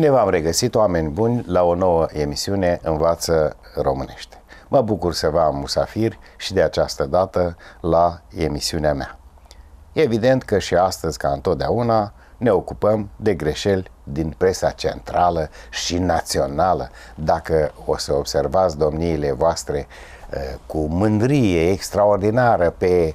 Bine v-am regăsit, oameni buni, la o nouă emisiune Învață Românește. Mă bucur să vă am musafir și de această dată la emisiunea mea. Evident că și astăzi, ca întotdeauna, ne ocupăm de greșeli din presa centrală și națională. Dacă o să observați domniile voastre uh, Eh, cu mândrie extraordinară pe eh,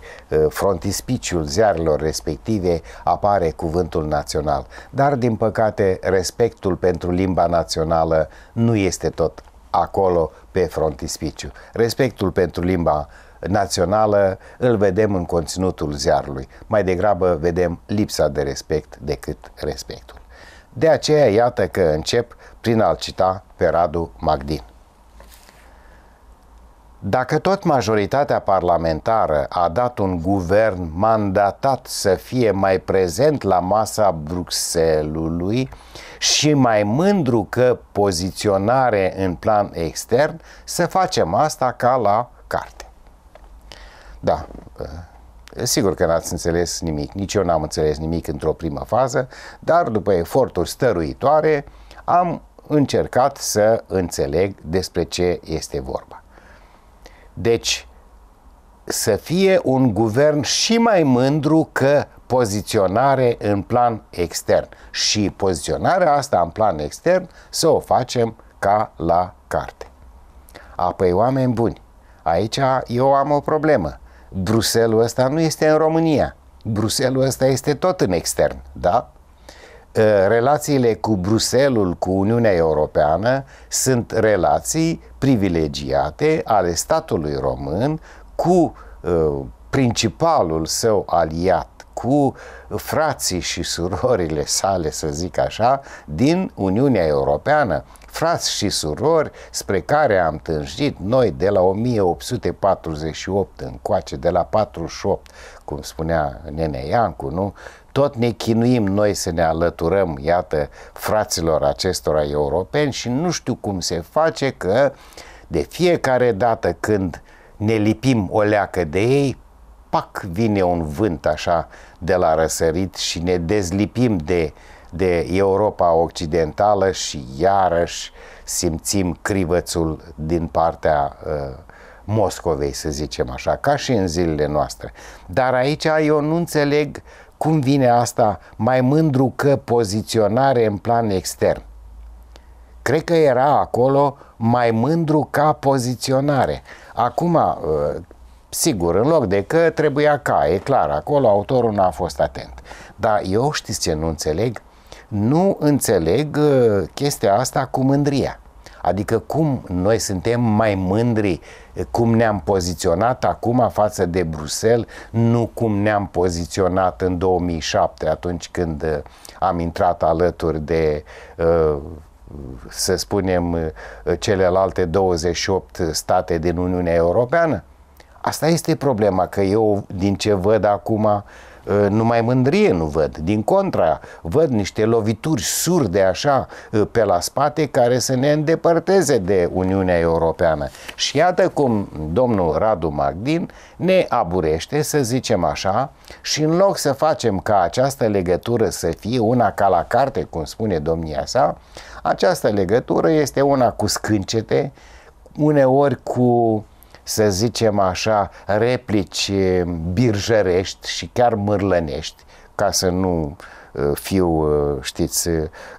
frontispiciul ziarilor respective apare cuvântul național. Dar, din păcate, respectul pentru limba națională nu este tot acolo pe frontispiciu. Respectul pentru limba națională îl vedem în conținutul ziarului. Mai degrabă vedem lipsa de respect decât respectul. De aceea, iată că încep prin a-l cita pe Radu Magdin. Dacă tot majoritatea parlamentară a dat un guvern mandatat să fie mai prezent la masa Bruxelului și mai mândru că poziționare în plan extern, să facem asta ca la carte. Da, ă, sigur că n-ați înțeles nimic, nici eu n-am înțeles nimic într-o primă fază, dar după eforturi stăruitoare am încercat să înțeleg despre ce este vorba. Deci, să fie un guvern și mai mândru că poziționare în plan extern. Și poziționarea asta în plan extern să o facem ca la carte. Apoi, oameni buni, aici eu am o problemă. Bruselul ăsta nu este în România. Bruselul ăsta este tot în extern, da? Eh, relațiile cu Bruselul, cu Uniunea Europeană, sunt relații privilegiate ale statului român cu eh, principalul său aliat, cu frații și surorile sale, să zic așa, din Uniunea Europeană, frați și surori spre care am tânjit noi de la 1848 încoace, de la 48, cum spunea Nene Iancu, nu? tot ne chinuim noi să ne alăturăm, iată, fraților acestora europeni și nu știu cum se face că de fiecare dată când ne lipim o leacă de ei, pac, vine un vânt așa de la răsărit și ne dezlipim de, de Europa Occidentală și iarăși simțim crivățul din partea uh, Moscovei, să zicem așa, ca și în zilele noastre. Dar aici eu nu înțeleg uh, cum vine asta mai mândru că poziționare în plan extern? Cred că era acolo mai mândru ca poziționare. Acum, uh, sigur, în loc de că trebuia ca, e clar, acolo autorul n-a fost atent. Dar eu știți ce nu înțeleg? Nu înțeleg uh, chestia asta cu mândria. Adică cum noi suntem mai mândri cum ne-am poziționat acum față de Bruxelles, nu cum ne-am poziționat în 2007, atunci când uh, am intrat alături de uh, să spunem, uh, celelalte 28 state din Uniunea Europeană? Asta este problema, că eu, din ce văd acum, Ă, numai mândrie nu văd. Din contra, văd niște lovituri surde așa ă, pe la spate care să ne îndepărteze de Uniunea Europeană. Și iată cum domnul Radu Magdin ne aburește, să zicem așa, și în loc să facem ca această legătură să fie una ca la carte, cum spune domnia sa, această legătură este una cu scâncete, uneori cu să zicem așa, replici eh, birjărești și chiar mârlănești, ca să nu eh, fiu, eh, știți,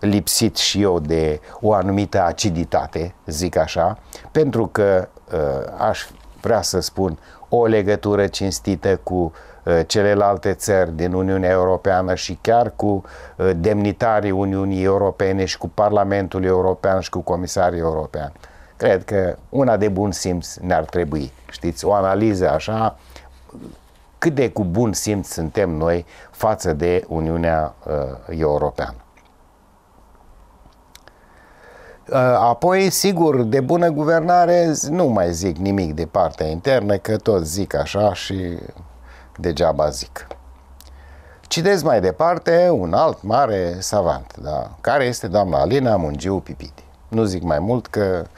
lipsit și eu de o anumită aciditate, zic așa, pentru că aș vrea să spun o legătură cinstită cu celelalte țări din Uniunea Europeană și chiar cu demnitarii Uniunii Europene și cu Parlamentul European și cu Comisarii Europeani. Cred că una de bun simț ne-ar trebui, știți, o analiză așa, cât de cu bun simț suntem noi față de Uniunea uh, Europeană. Uh, apoi, sigur, de bună guvernare nu mai zic nimic de partea internă, că tot zic așa și degeaba zic. Citez mai departe un alt mare savant, da, care este doamna Alina Mungiu Pipidi. Nu zic mai mult că uh,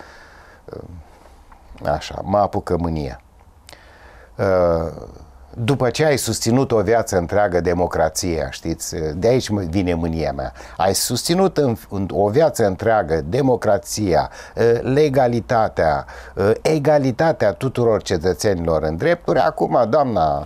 Așa, mă apucă mânia. Uh, după ce ai susținut o viață întreagă democrația, știți, de aici vine mânia mea, ai susținut în, în o viață întreagă democrația, ă, legalitatea, ă, egalitatea tuturor cetățenilor în drepturi, acum doamna ă,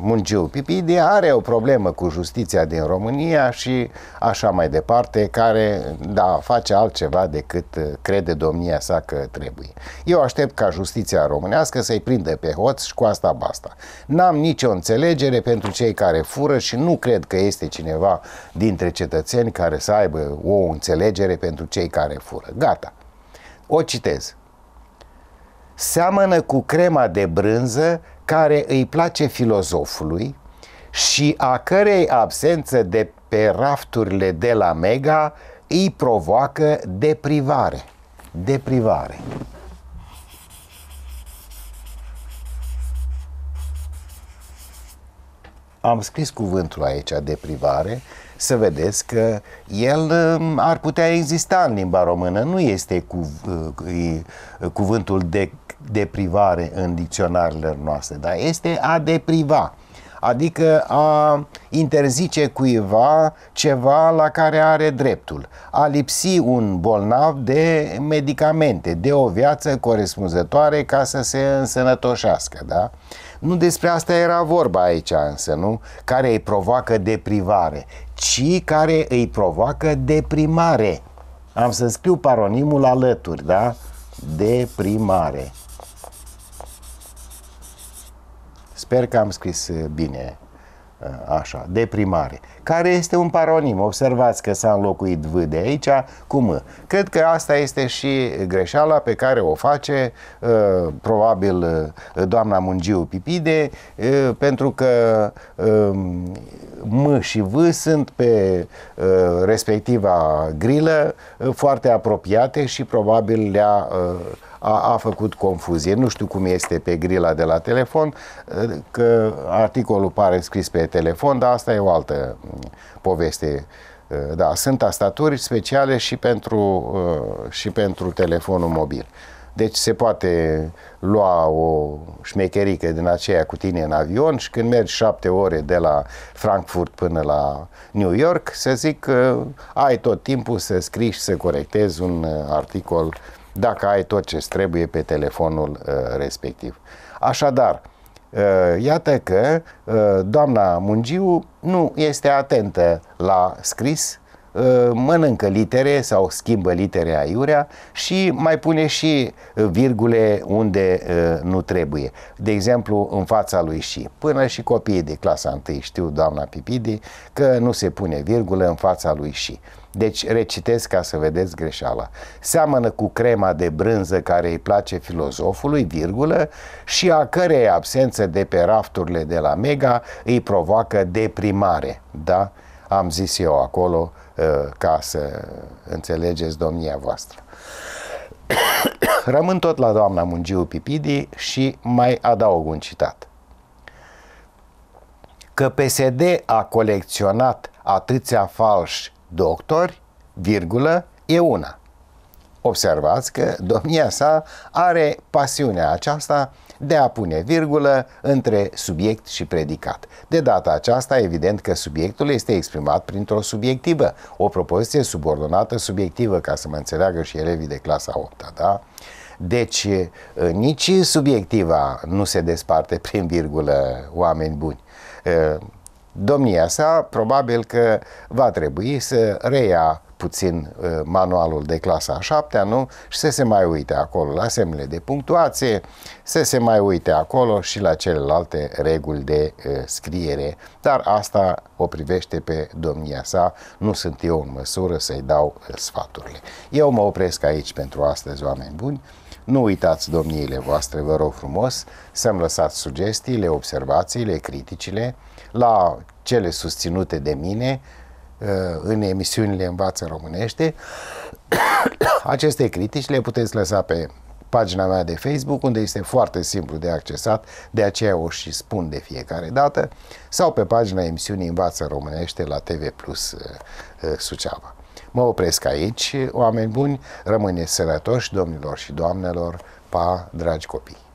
Mungiu Pipide are o problemă cu justiția din România și așa mai departe, care, da, face altceva decât crede domnia sa că trebuie. Eu aștept ca justiția românească să-i prindă pe hoț și cu asta basta. N-am nicio înțelegere pentru cei care fură și nu cred că este cineva dintre cetățeni care să aibă o înțelegere pentru cei care fură. Gata. O citez. Seamănă cu crema de brânză care îi place filozofului și a cărei absență de pe rafturile de la Mega îi provoacă deprivare. Deprivare. am scris cuvântul aici, de privare, să vedeți că el um, ar putea exista în limba română. Nu este cu, uh, uh, cuvântul de deprivare în dicționarele noastre, dar este a depriva adică a interzice cuiva ceva la care are dreptul, a lipsi un bolnav de medicamente, de o viață corespunzătoare ca să se însănătoșească, da? Nu despre asta era vorba aici însă, nu? Care îi provoacă deprivare, ci care îi provoacă deprimare. Am să scriu paronimul alături, da? Deprimare. Sper că am scris eh, bine eh, așa, de primare care este un paronim. Observați că s-a înlocuit V de aici cu M. Cred că asta este și greșeala pe care o face uh, probabil uh, doamna Mungiu Pipide, uh, pentru că um, M și V sunt pe respectiva grilă foarte apropiate și probabil le-a a, a făcut confuzie. Nu știu cum este pe grila de la telefon, că articolul pare scris pe telefon, dar asta e o altă poveste. Uh, da, sunt tastaturi speciale și pentru, uh, și pentru telefonul mobil. Deci se poate lua o șmecherică din aceea cu tine în avion și când mergi șapte ore de la Frankfurt până la New York, să zic că ai tot timpul să scrii și să corectezi un uh, articol dacă ai tot ce trebuie pe telefonul respectiv. Așadar, Eh, iată că eh, doamna Mungiu nu este atentă la scris, eh, mănâncă litere sau schimbă litere aiurea și mai pune și virgule unde nu trebuie. De exemplu, în fața lui și. Până și copiii de clasa 1 știu, doamna Pipidi, că nu se pune virgulă în fața lui și. Deci recitesc ca să vedeți greșeala. Seamănă cu crema de brânză care îi place filozofului, virgulă, și a cărei absență de pe rafturile de la Mega îi provoacă deprimare. Da? Am zis eu acolo uh, ca să înțelegeți domnia voastră. Rămân tot la doamna Mungiu Pipidi și mai adaug un citat. Că PSD a colecționat atâția falși doctor, virgulă, e una. Observați că domnia sa are pasiunea aceasta de a pune virgulă între subiect și predicat. De data aceasta, evident că subiectul este exprimat printr-o subiectivă, o propoziție subordonată subiectivă, ca să mă înțeleagă și elevii de clasa 8 da? Deci, eh, nici subiectiva nu se desparte prin virgulă oameni buni eh, domnia sa, probabil că va trebui să reia puțin uh, manualul de clasa a șaptea, nu? Și să se mai uite acolo la semnele de punctuație, să se mai uite acolo și la celelalte reguli de uh, scriere. Dar asta o privește pe domnia sa, nu sunt eu în măsură să-i dau uh, sfaturile. Eu mă opresc aici pentru astăzi, oameni buni. Nu uitați domniile voastre, vă rog frumos, să-mi lăsați sugestiile, observațiile, criticile la cele susținute de mine uh, în emisiunile Învață Românește. Aceste critici le puteți lăsa pe pagina mea de Facebook, unde este foarte simplu de accesat, de aceea o și spun de fiecare dată, sau pe pagina emisiunii Învață Românește la TV Plus uh, uh, Suceava. Mă opresc aici. Oameni buni, rămâneți sănătoși, domnilor și doamnelor. Pa, dragi copii!